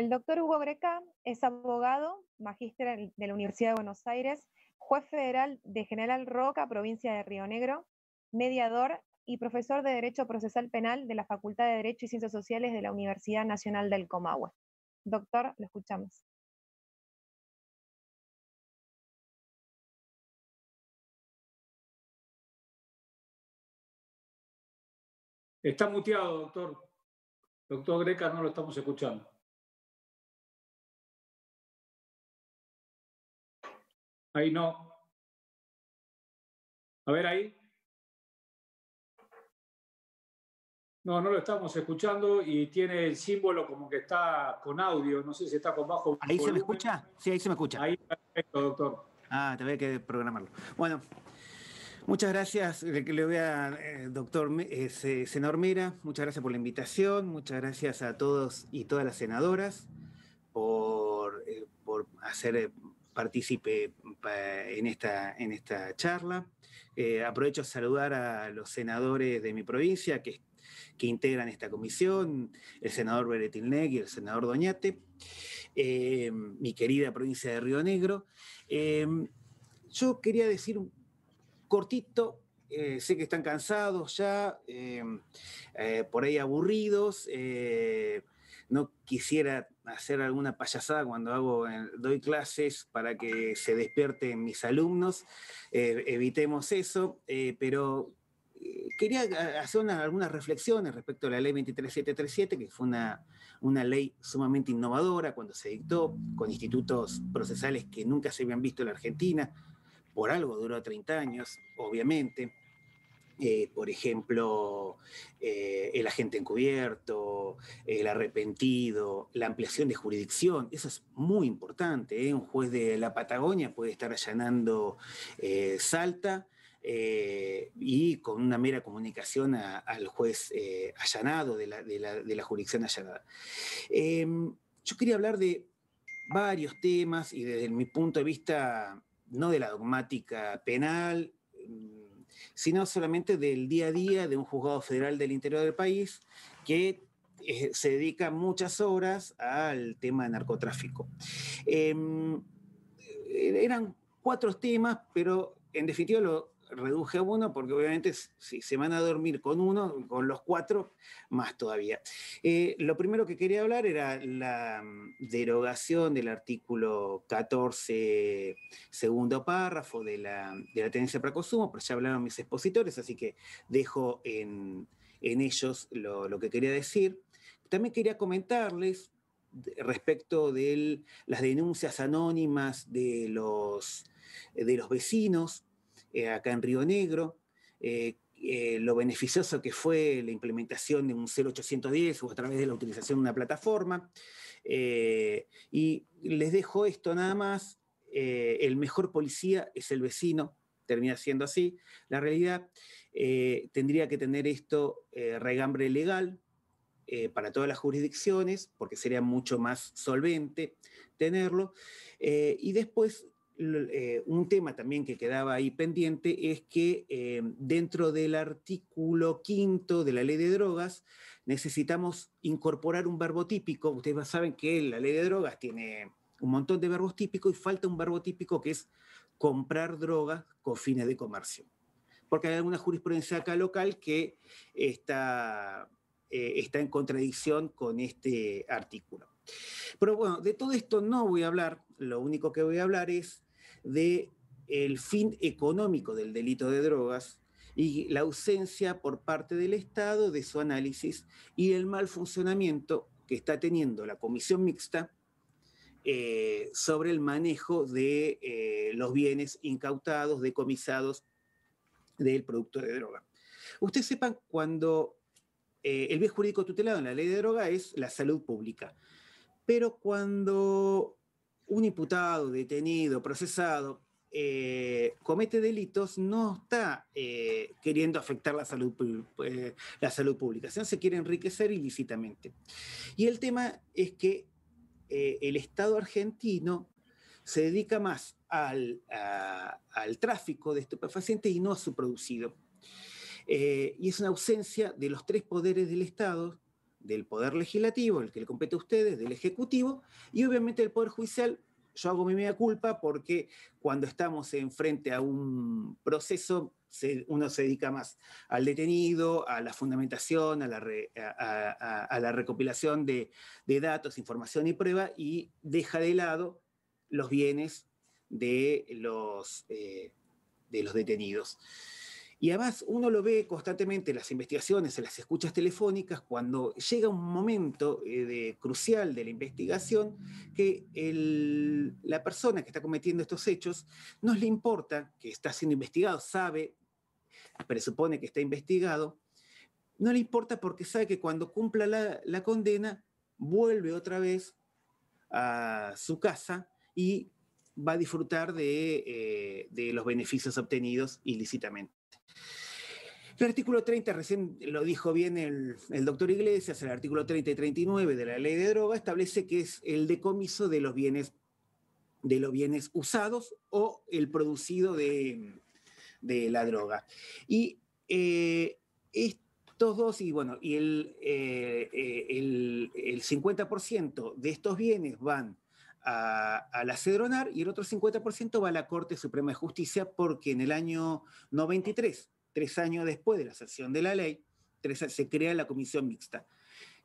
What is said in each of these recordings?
El doctor Hugo Greca es abogado, magíster de la Universidad de Buenos Aires, juez federal de General Roca, provincia de Río Negro, mediador y profesor de Derecho Procesal Penal de la Facultad de Derecho y Ciencias Sociales de la Universidad Nacional del Comahue. Doctor, lo escuchamos. Está muteado, doctor. Doctor Greca, no lo estamos escuchando. Ahí no. A ver ahí. No, no lo estamos escuchando y tiene el símbolo como que está con audio, no sé si está con bajo. ¿Ahí se me escucha? Sí, ahí se me escucha. Ahí perfecto, doctor. Ah, te voy a que programarlo. Bueno, Muchas gracias, le voy a, eh, doctor eh, Senor Mira, muchas gracias por la invitación, muchas gracias a todos y todas las senadoras por, eh, por hacer participe en esta, en esta charla. Eh, aprovecho a saludar a los senadores de mi provincia que, que integran esta comisión, el senador Beretilnec y el senador Doñate, eh, mi querida provincia de Río Negro. Eh, yo quería decir cortito, sé que están cansados ya, por ahí aburridos no quisiera hacer alguna payasada cuando hago, doy clases para que se despierten mis alumnos, eh, evitemos eso, eh, pero eh, quería hacer algunas reflexiones respecto a la ley 23737, que fue una, una ley sumamente innovadora cuando se dictó, con institutos procesales que nunca se habían visto en la Argentina, por algo duró 30 años, obviamente eh, por ejemplo, eh, el agente encubierto, el arrepentido, la ampliación de jurisdicción, eso es muy importante. ¿eh? Un juez de la Patagonia puede estar allanando Salta y con una mera comunicación al juez allanado de la, de la, jurisdicción allanada. Em, yo quería hablar de varios temas y desde mi punto de vista, no de la dogmática penal, sino solamente del día a día de un juzgado federal del interior del país que eh, se dedica muchas horas al tema de narcotráfico. Em, eh, eran cuatro temas, pero en definitiva lo, reduje a uno, porque obviamente si se van a dormir con uno, con los cuatro, más todavía. Eh, lo primero que quería hablar era la mm, derogación del artículo 14, segundo párrafo de la, de la tenencia para consumo, pero ya hablaron mis expositores, así que dejo en, en ellos lo, lo que quería decir. También quería comentarles respecto de las denuncias anónimas de los, de los vecinos eh, acá en Río Negro, eh, eh, lo beneficioso que fue la implementación de un 0810 o a través de la utilización de una plataforma. y les dejo esto nada más, el mejor policía es el vecino, termina siendo así. La realidad tendría que tener esto regambre legal para todas las jurisdicciones, porque sería mucho más solvente tenerlo. y después eh, un tema también que quedaba ahí pendiente es que eh, dentro del artículo quinto de la ley de drogas necesitamos incorporar un verbo típico. Ustedes saben que la ley de drogas tiene un montón de verbos típicos y falta un verbo típico que es comprar drogas con fines de comercio. Porque hay alguna jurisprudencia acá local que está, eh, está en contradicción con este artículo. Pero bueno, de todo esto no voy a hablar, lo único que voy a hablar es de el fin económico del delito de drogas y la ausencia por parte del Estado de su análisis y el mal funcionamiento que está teniendo la comisión mixta eh, sobre el manejo de eh, los bienes incautados, decomisados del producto de droga. Ustedes sepan, cuando eh, el bien jurídico tutelado en la ley de droga es la salud pública, pero cuando un imputado, detenido, procesado, eh, comete delitos, no está eh, queriendo afectar la salud, eh, la salud pública, sino se quiere enriquecer ilícitamente. Y el tema es que el Estado argentino se dedica más al, al tráfico de estupefacientes y no a su producido. y es una ausencia de los tres poderes del Estado del Poder Legislativo, el que le compete a ustedes, del Ejecutivo, y obviamente el Poder Judicial, yo hago mi media culpa porque cuando estamos enfrente a un proceso, uno se dedica más al detenido, a la fundamentación, a la, recopilación de, datos, información y prueba, y deja de lado los bienes de los, eh, de los detenidos. Y además uno lo ve constantemente en las investigaciones, en las escuchas telefónicas, cuando llega un momento eh, crucial de la investigación que la persona que está cometiendo estos hechos no le importa que está siendo investigado, sabe, presupone que está investigado, no le importa porque sabe que cuando cumpla la, condena vuelve otra vez a su casa y va a disfrutar de eh, los beneficios obtenidos ilícitamente. El artículo 30, recién lo dijo bien el, doctor Iglesias, el artículo 30 y 39 de la ley de droga establece que es el decomiso de los bienes, de los bienes usados o el producido de, la droga. Y eh, estos dos, y bueno, y el, 50% eh, eh, de estos bienes van al a, la Cedronar y el otro 50% va a la Corte Suprema de Justicia porque en el año 93 tres años después de la sesión de la ley, se crea la comisión mixta.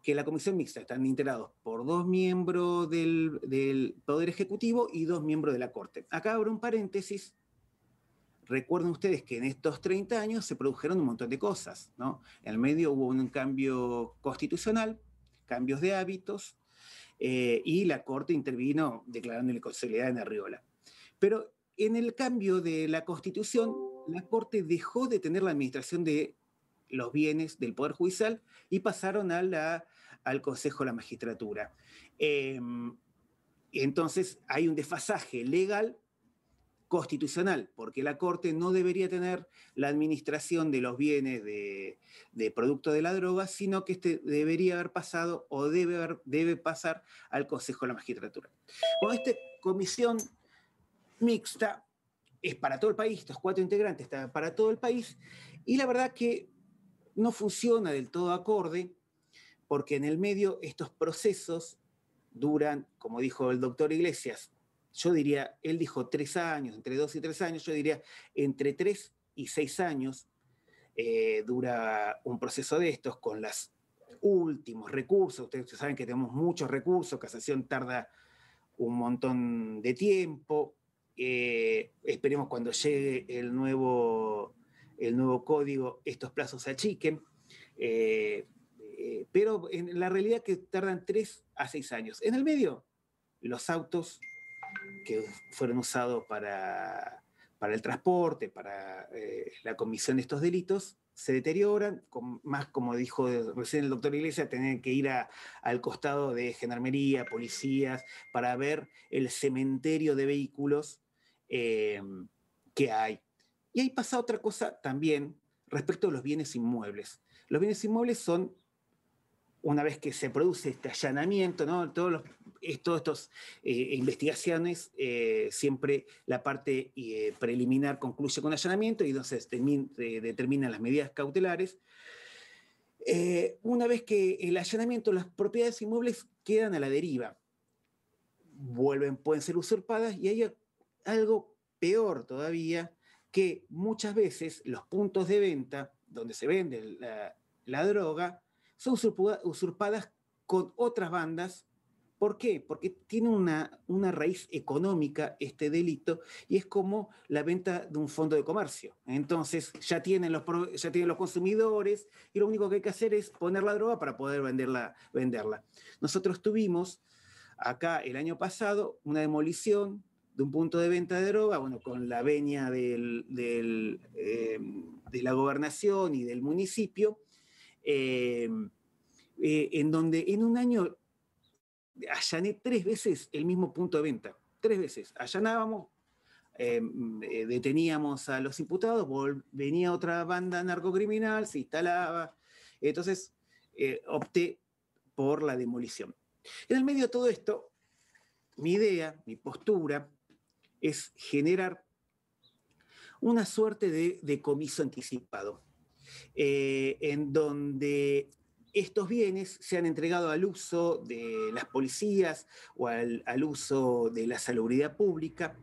Que la comisión mixta están integrados por dos miembros del, del Poder Ejecutivo y dos miembros de la Corte. Acá abro un paréntesis recuerden ustedes que en estos 30 años se produjeron un montón de cosas, ¿no? En el medio hubo un cambio constitucional, cambios de hábitos, eh, y la Corte intervino declarando la inconstitucionalidad en Arriola. Pero en el cambio de la Constitución la Corte dejó de tener la administración de los bienes del Poder Judicial y pasaron al Consejo de la Magistratura. Em, entonces hay un desfasaje legal constitucional, porque la Corte no debería tener la administración de los bienes de, producto de la droga, sino que este debería haber pasado o debe, debe pasar al Consejo de la Magistratura. Con esta comisión mixta es para todo el país, estos cuatro integrantes están para todo el país, y la verdad que no funciona del todo acorde, porque en el medio estos procesos duran, como dijo el doctor Iglesias, yo diría, él dijo tres años, entre dos y tres años, yo diría entre tres y seis años eh, dura un proceso de estos con los últimos recursos. Ustedes saben que tenemos muchos recursos, casación tarda un montón de tiempo, eh, esperemos cuando llegue el nuevo, el nuevo código, estos plazos se achiquen. Eh, eh, pero en la realidad que tardan tres a seis años. En el medio, los autos que fueron usados para, para el transporte, para la comisión de estos delitos, se deterioran, más como dijo recién el doctor Iglesias, tener que ir al costado de gendarmería, policías, para ver el cementerio de vehículos eh, que hay. Y ahí pasa otra cosa también respecto a los bienes inmuebles. Los bienes inmuebles son, una vez que se produce este allanamiento, ¿no? todas estas eh, investigaciones, eh, siempre la parte preliminar concluye con allanamiento y entonces determinan las medidas cautelares. una vez que el allanamiento, las propiedades inmuebles quedan a la deriva, vuelven, pueden ser usurpadas y ahí algo peor todavía, que muchas veces los puntos de venta donde se vende la, droga son usurpadas con otras bandas. ¿Por qué? Porque tiene una, una, raíz económica este delito y es como la venta de un fondo de comercio. Entonces ya tienen los, ya tienen los consumidores y lo único que hay que hacer es poner la droga para poder venderla. venderla. Nosotros tuvimos acá el año pasado una demolición de un punto de venta de droga, bueno, con la venia eh, de la gobernación y del municipio, eh, eh, en donde en un año allané tres veces el mismo punto de venta, tres veces. Allanábamos, deteníamos a los imputados, venía otra banda narcocriminal, se instalaba, entonces opté por la demolición. En el medio de todo esto, mi idea, mi postura, es generar una suerte de, de comiso anticipado, eh, en donde estos bienes se han entregado al uso de las policías o al, uso de la salubridad pública.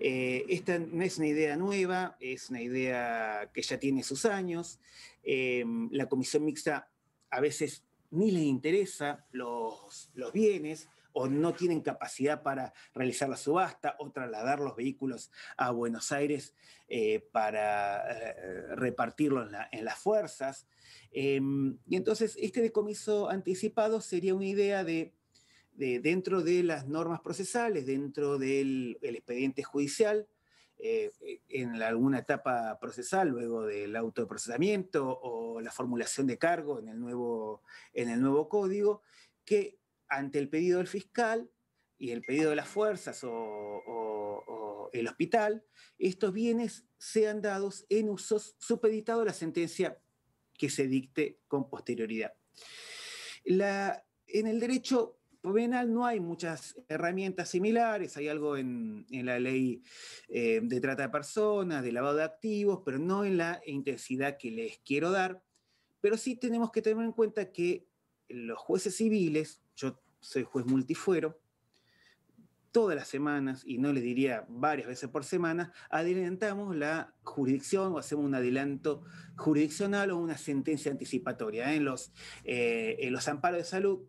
Eh, esta no es una idea nueva, es una idea que ya tiene sus años. Eh, la comisión mixta a veces ni le interesa los, los bienes, o no tienen capacidad para realizar la subasta o trasladar los vehículos a Buenos Aires eh, para eh, eh, repartirlos en, las fuerzas. Em, y entonces este decomiso anticipado sería una idea de, dentro de las normas procesales, dentro del expediente judicial, en alguna etapa procesal, luego del auto procesamiento o la formulación de cargo en el nuevo, en el nuevo código, que ante el pedido del fiscal y el pedido de las fuerzas o, el hospital, estos bienes sean dados en usos supeditado a la sentencia que se dicte con posterioridad. en el derecho penal no hay muchas herramientas similares, hay algo en, la ley eh, de trata de personas, de lavado de activos, pero no en la intensidad que les quiero dar. Pero sí tenemos que tener en cuenta que los jueces civiles yo soy juez multifuero, todas las semanas, y no les diría varias veces por semana, adelantamos la jurisdicción o hacemos un adelanto jurisdiccional o una sentencia anticipatoria. En los, eh, en los amparos de salud,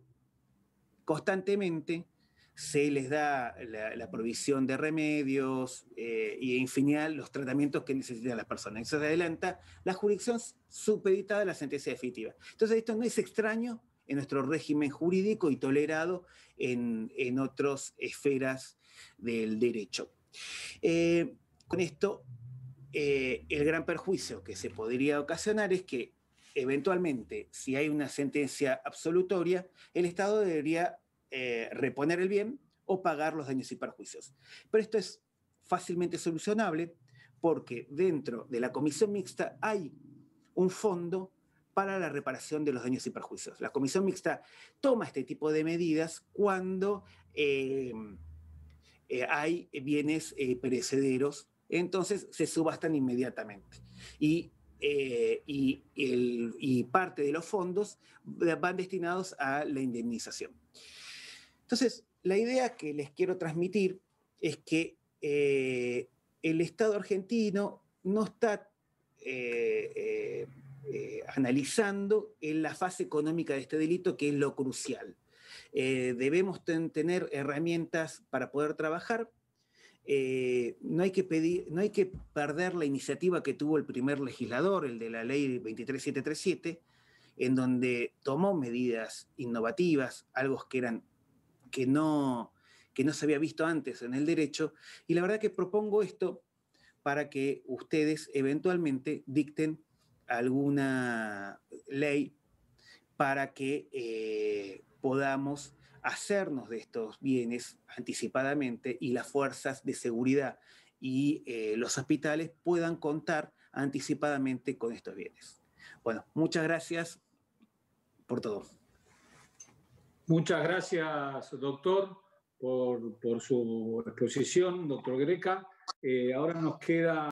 constantemente se les da la, provisión de remedios eh, y, en final, los tratamientos que necesitan las personas. Eso se adelanta la jurisdicción supeditada a la sentencia definitiva. Entonces, esto no es extraño en nuestro régimen jurídico y tolerado en, otras esferas del derecho. Eh, con esto, eh, el gran perjuicio que se podría ocasionar es que eventualmente, si hay una sentencia absolutoria, el Estado debería eh, reponer el bien o pagar los daños y perjuicios. Pero esto es fácilmente solucionable porque dentro de la comisión mixta hay un fondo para la reparación de los daños y perjuicios. La comisión mixta toma este tipo de medidas cuando em, eh, hay bienes eh, perecederos, entonces se subastan inmediatamente. Y, eh, parte de los fondos van destinados a la indemnización. Entonces, la idea que les quiero transmitir es que el Estado argentino no está eh, analizando en la fase económica de este delito, que es lo crucial. Eh, debemos tener herramientas para poder trabajar. Eh, no, hay que pedir, no hay que perder la iniciativa que tuvo el primer legislador, el de la ley 23737, en donde tomó medidas innovativas, algo que, eran, que, no, que no se había visto antes en el derecho. Y la verdad que propongo esto para que ustedes eventualmente dicten alguna ley para que eh, podamos hacernos de estos bienes anticipadamente y las fuerzas de seguridad y eh, los hospitales puedan contar anticipadamente con estos bienes. Bueno, muchas gracias por todo. Muchas gracias, doctor, por, su exposición, doctor Greca. Eh, ahora nos queda...